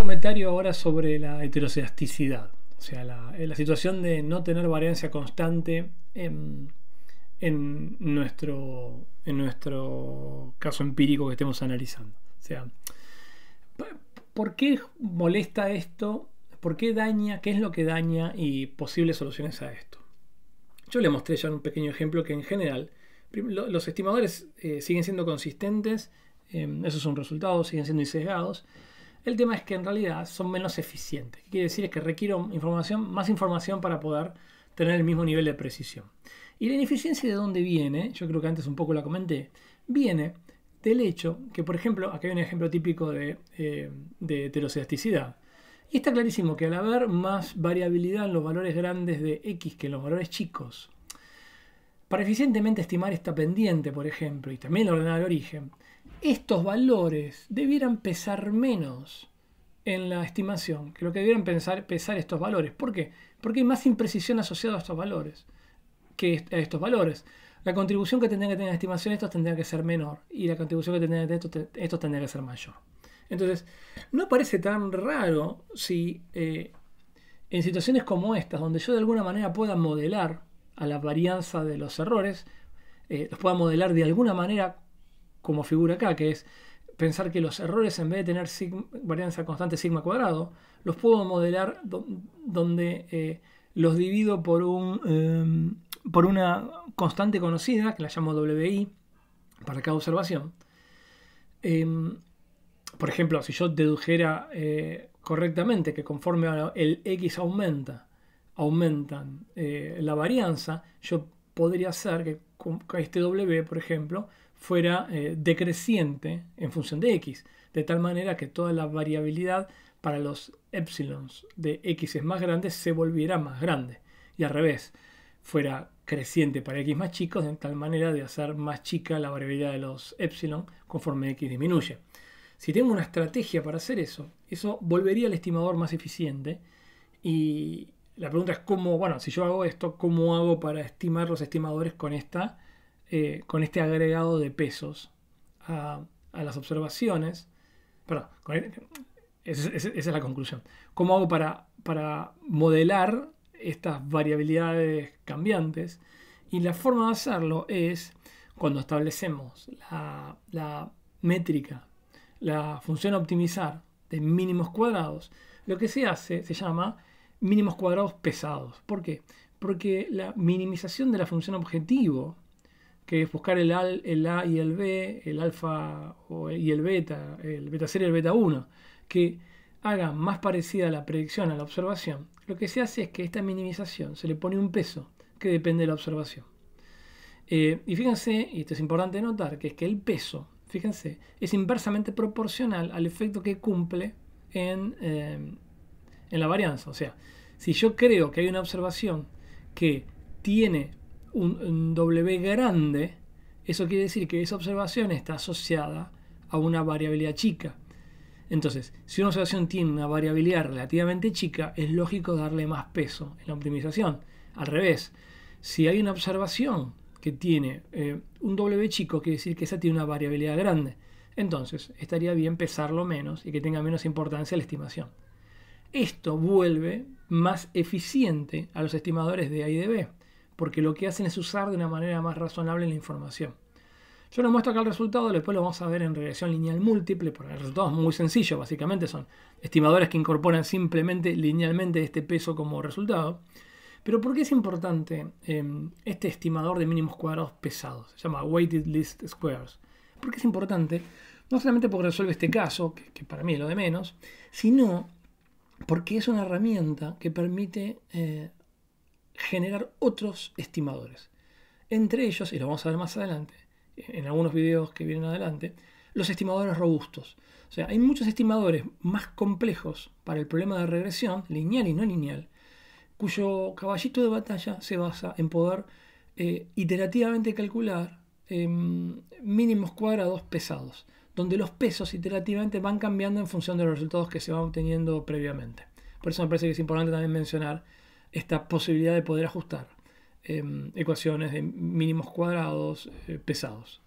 comentario ahora sobre la heterocesticidad, o sea, eh, la, situación de no tener variancia constante en, nuestro, en nuestro caso empírico que estemos analizando. O sea, ¿por qué molesta esto? ¿Por qué daña? ¿Qué es lo que daña? Y posibles soluciones a esto. Yo le mostré ya un pequeño ejemplo que en general los estimadores eh, siguen siendo consistentes, eh, Esos son resultados, un resultado, siguen siendo sesgados el tema es que en realidad son menos eficientes. ¿Qué quiere decir? Es que requieren información, más información para poder tener el mismo nivel de precisión. Y la ineficiencia de dónde viene, yo creo que antes un poco la comenté, viene del hecho que, por ejemplo, acá hay un ejemplo típico de, eh, Y está clarísimo que al haber más variabilidad en los valores grandes de X que en los valores chicos, para eficientemente estimar esta pendiente, por ejemplo, y también ordenar el origen, estos valores debieran pesar menos en la estimación que lo que debieran pesar estos valores. ¿Por qué? Porque hay más imprecisión asociada a estos valores que a estos valores. La contribución que tendrían que tener la estimación estos tendría que ser menor y la contribución que tendrían que tener estos, estos tendría que ser mayor. Entonces, no parece tan raro si eh, en situaciones como estas, donde yo de alguna manera pueda modelar a la varianza de los errores, eh, los pueda modelar de alguna manera como figura acá, que es pensar que los errores en vez de tener varianza constante sigma cuadrado, los puedo modelar donde eh, los divido por, un, em, por una constante conocida, que la llamo WI, para cada observación. Em, por ejemplo, si yo dedujera eh, correctamente que conforme el x aumenta, aumentan eh, la varianza, yo podría hacer que este w, por ejemplo, fuera eh, decreciente en función de x, de tal manera que toda la variabilidad para los epsilons de x es más grande se volviera más grande y al revés fuera creciente para x más chicos de tal manera de hacer más chica la variabilidad de los epsilon conforme x disminuye. Si tengo una estrategia para hacer eso, eso volvería al estimador más eficiente y la pregunta es cómo, bueno, si yo hago esto, ¿cómo hago para estimar los estimadores con esta eh, con este agregado de pesos a, las observaciones. Perdón, esa, es, la conclusión. ¿Cómo hago para, para modelar estas variabilidades cambiantes? Y la forma de hacerlo es cuando establecemos la, la métrica, la función optimizar de mínimos cuadrados, lo que se hace se llama mínimos cuadrados pesados. ¿Por qué? Porque la minimización de la función objetivo que es buscar el, el A y el B, el alfa y el beta, el beta 0 y el beta 1, que haga más parecida la predicción a la observación, lo que se hace es que esta minimización se le pone un peso que depende de la observación. Eh, y fíjense, y esto es importante notar, que es que el peso, fíjense, es inversamente proporcional al efecto que cumple en, eh, en la varianza. O sea, si yo creo que hay una observación que tiene un, W grande, eso quiere decir que esa observación está asociada a una variabilidad chica. Entonces, si una observación tiene una variabilidad relativamente chica, es lógico darle más peso en la optimización. Al revés, si hay una observación que tiene eh, un W chico, quiere decir que esa tiene una variabilidad grande. Entonces, estaría bien pesarlo menos y que tenga menos importancia la estimación. Esto vuelve más eficiente a los estimadores de A y de B porque lo que hacen es usar de una manera más razonable la información. Yo les muestro acá el resultado, después lo vamos a ver en regresión lineal múltiple, porque el resultado es muy sencillo, básicamente son estimadores que incorporan simplemente linealmente este peso como resultado. Pero ¿por qué es importante em, este estimador de mínimos cuadrados pesados? Se llama Weighted List Squares. ¿Por qué es importante? No solamente porque resuelve este caso, que, para mí es lo de menos, sino porque es una herramienta que permite eh, generar otros estimadores. Entre ellos, y lo vamos a ver más adelante, en algunos videos que vienen adelante, los estimadores robustos. O sea, hay muchos estimadores más complejos para el problema de regresión, lineal y no lineal, cuyo caballito de batalla se basa en poder eh, iterativamente calcular em, mínimos cuadrados pesados, donde los pesos iterativamente van cambiando en función de los resultados que se van obteniendo previamente. Por eso me parece que es importante también mencionar esta posibilidad de poder ajustar em, ecuaciones de mínimos cuadrados eh, pesados.